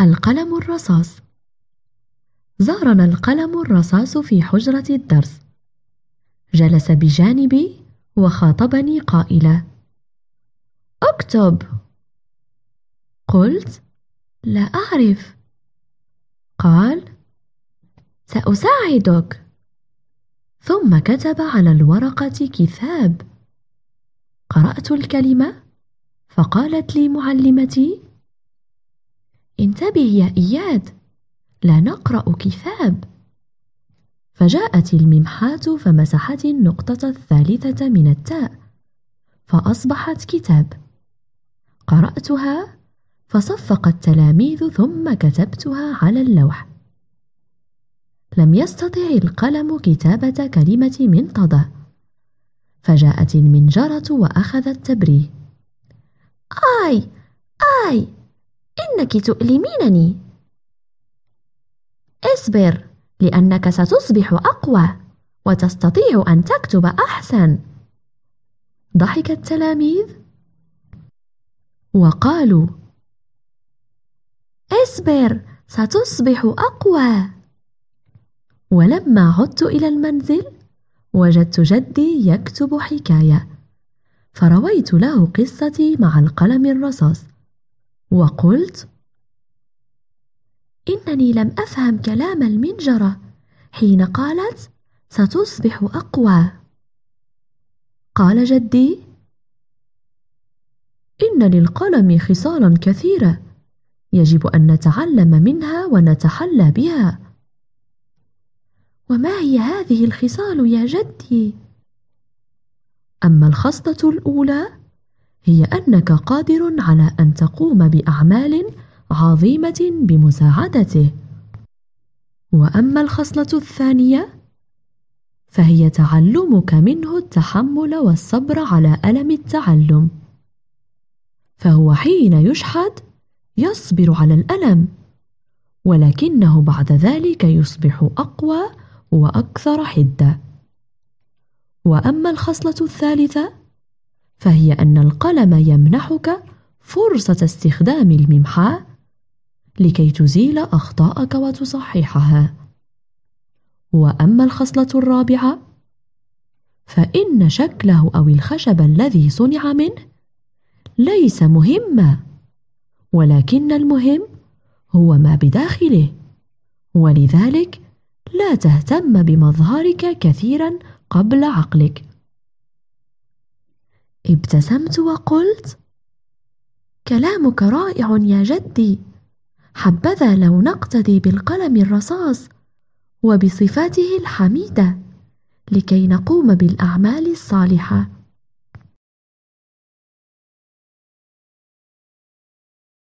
القلم الرصاص زارنا القلم الرصاص في حجرة الدرس جلس بجانبي وخاطبني قائلا اكتب قلت لا أعرف قال سأساعدك ثم كتب على الورقة كتاب قرأت الكلمة فقالت لي معلمتي انتبه يا إياد لا نقرأ كتاب فجاءت الممحاة فمسحت النقطة الثالثة من التاء فأصبحت كتاب قرأتها فصفق التلاميذ ثم كتبتها على اللوح لم يستطع القلم كتابة كلمة منطده فجاءت المنجرة وأخذت تبريه آي آي إنك تؤلمينني. اصبر لأنك ستصبح أقوى وتستطيع أن تكتب أحسن. ضحك التلاميذ وقالوا: اصبر ستصبح أقوى. ولما عدت إلى المنزل وجدت جدي يكتب حكاية فرويت له قصتي مع القلم الرصاص وقلت: "إنني لم أفهم كلام المنجرة حين قالت: "ستصبح أقوى". قال جدي: "إن للقلم خصالا كثيرة، يجب أن نتعلم منها ونتحلى بها". "وما هي هذه الخصال يا جدي؟" "أما الخصلة الأولى" هي أنك قادر على أن تقوم بأعمال عظيمة بمساعدته وأما الخصلة الثانية فهي تعلمك منه التحمل والصبر على ألم التعلم فهو حين يشحد يصبر على الألم ولكنه بعد ذلك يصبح أقوى وأكثر حدة وأما الخصلة الثالثة فهي أن القلم يمنحك فرصة استخدام الممحاه لكي تزيل أخطاءك وتصححها وأما الخصلة الرابعة فإن شكله أو الخشب الذي صنع منه ليس مهما ولكن المهم هو ما بداخله ولذلك لا تهتم بمظهرك كثيرا قبل عقلك ابتسمت وقلت كلامك رائع يا جدي حبذا لو نقتدي بالقلم الرصاص وبصفاته الحميده لكي نقوم بالاعمال الصالحه